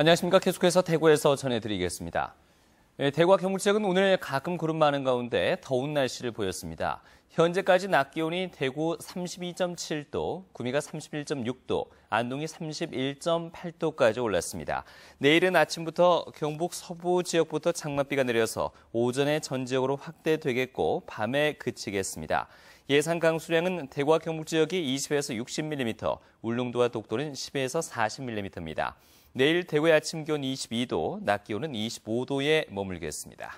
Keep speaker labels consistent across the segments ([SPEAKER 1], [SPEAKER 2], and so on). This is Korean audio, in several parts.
[SPEAKER 1] 안녕하십니까. 계속해서 대구에서 전해드리겠습니다. 예, 대구와 경북지역은 오늘 가끔 구름 많은 가운데 더운 날씨를 보였습니다. 현재까지 낮 기온이 대구 32.7도, 구미가 31.6도, 안동이 31.8도까지 올랐습니다. 내일은 아침부터 경북 서부 지역부터 장맛비가 내려서 오전에 전 지역으로 확대되겠고 밤에 그치겠습니다. 예상 강수량은 대구와 경북 지역이 20에서 60mm, 울릉도와 독도는 10에서 40mm입니다. 내일 대구의 아침 기온 22도, 낮 기온은 25도에 머물겠습니다.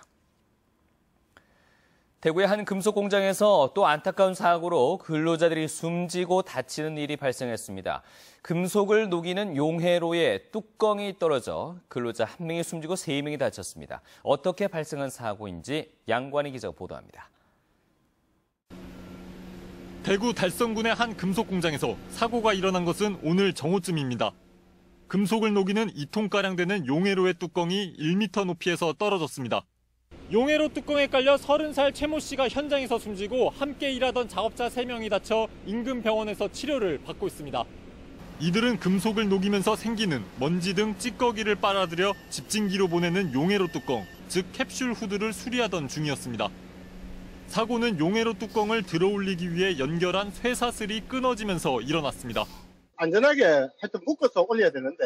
[SPEAKER 1] 대구의 한 금속 공장에서 또 안타까운 사고로 근로자들이 숨지고 다치는 일이 발생했습니다. 금속을 녹이는 용해로에 뚜껑이 떨어져 근로자 한 명이 숨지고 세 명이 다쳤습니다. 어떻게 발생한 사고인지 양관희 기자가 보도합니다.
[SPEAKER 2] 대구 달성군의 한 금속 공장에서 사고가 일어난 것은 오늘 정오쯤입니다. 금속을 녹이는 2톤가량 되는 용해로의 뚜껑이 1m 높이에서 떨어졌습니다. 용해로 뚜껑에 깔려 30살 최모 씨가 현장에서 숨지고 함께 일하던 작업자 3명이 다쳐 인근 병원에서 치료를 받고 있습니다. 이들은 금속을 녹이면서 생기는 먼지 등 찌꺼기를 빨아들여 집진기로 보내는 용해로 뚜껑, 즉 캡슐 후드를 수리하던 중이었습니다. 사고는 용해로 뚜껑을 들어올리기 위해 연결한 쇠사슬이 끊어지면서 일어났습니다. 안전하게 하여튼 묶어서 올려야 되는데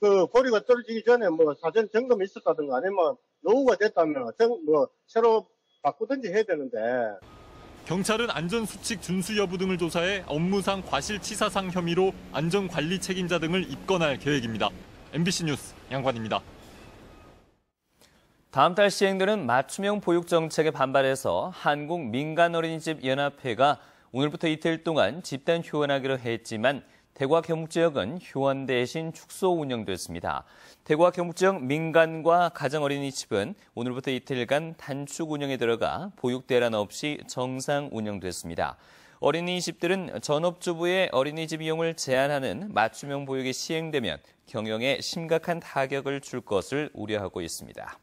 [SPEAKER 2] 그 고리가 떨어지기 전에 뭐 사전 점검이 있었다든가 아니면 노후가 됐다면 뭐 새로 바꾸든지 해야 되는데 경찰은 안전수칙 준수 여부 등을 조사해 업무상 과실치사상 혐의로 안전관리 책임자 등을 입건할 계획입니다. MBC 뉴스 양관입니다.
[SPEAKER 1] 다음 달 시행되는 맞춤형 보육 정책에 반발해서 한국 민간 어린이집 연합회가 오늘부터 이틀 동안 집단 휴원하기로 했지만 대구 와 경북지역은 휴원 대신 축소 운영됐습니다. 대구 와 경북지역 민간과 가정어린이집은 오늘부터 이틀간 단축 운영에 들어가 보육 대란 없이 정상 운영됐습니다. 어린이집들은 전업주부의 어린이집 이용을 제한하는 맞춤형 보육이 시행되면 경영에 심각한 타격을 줄 것을 우려하고 있습니다.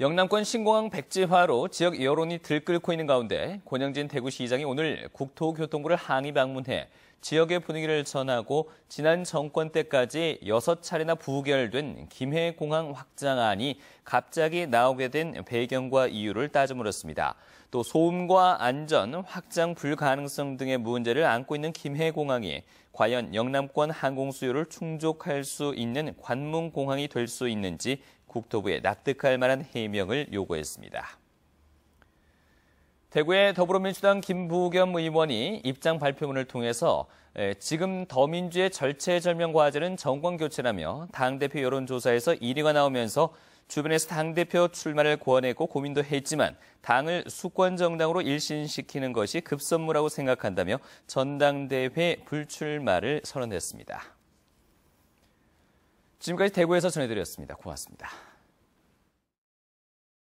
[SPEAKER 1] 영남권 신공항 백지화로 지역 여론이 들끓고 있는 가운데 권영진 대구시장이 오늘 국토교통부를 항의 방문해 지역의 분위기를 전하고 지난 정권 때까지 6차례나 부결된 김해공항 확장안이 갑자기 나오게 된 배경과 이유를 따져물었습니다. 또 소음과 안전, 확장 불가능성 등의 문제를 안고 있는 김해공항이 과연 영남권 항공 수요를 충족할 수 있는 관문공항이 될 수 있는지 국토부에 납득할 만한 해명을 요구했습니다. 대구의 더불어민주당 김부겸 의원이 입장 발표문을 통해서 지금 더민주의 절체절명 과제는 정권교체라며 당대표 여론조사에서 1위가 나오면서 주변에서 당대표 출마를 권안했고 고민도 했지만 당을 수권정당으로 일신시키는 것이 급선무라고 생각한다며 전당대회 불출마를 선언했습니다. 지금까지 대구에서 전해드렸습니다. 고맙습니다.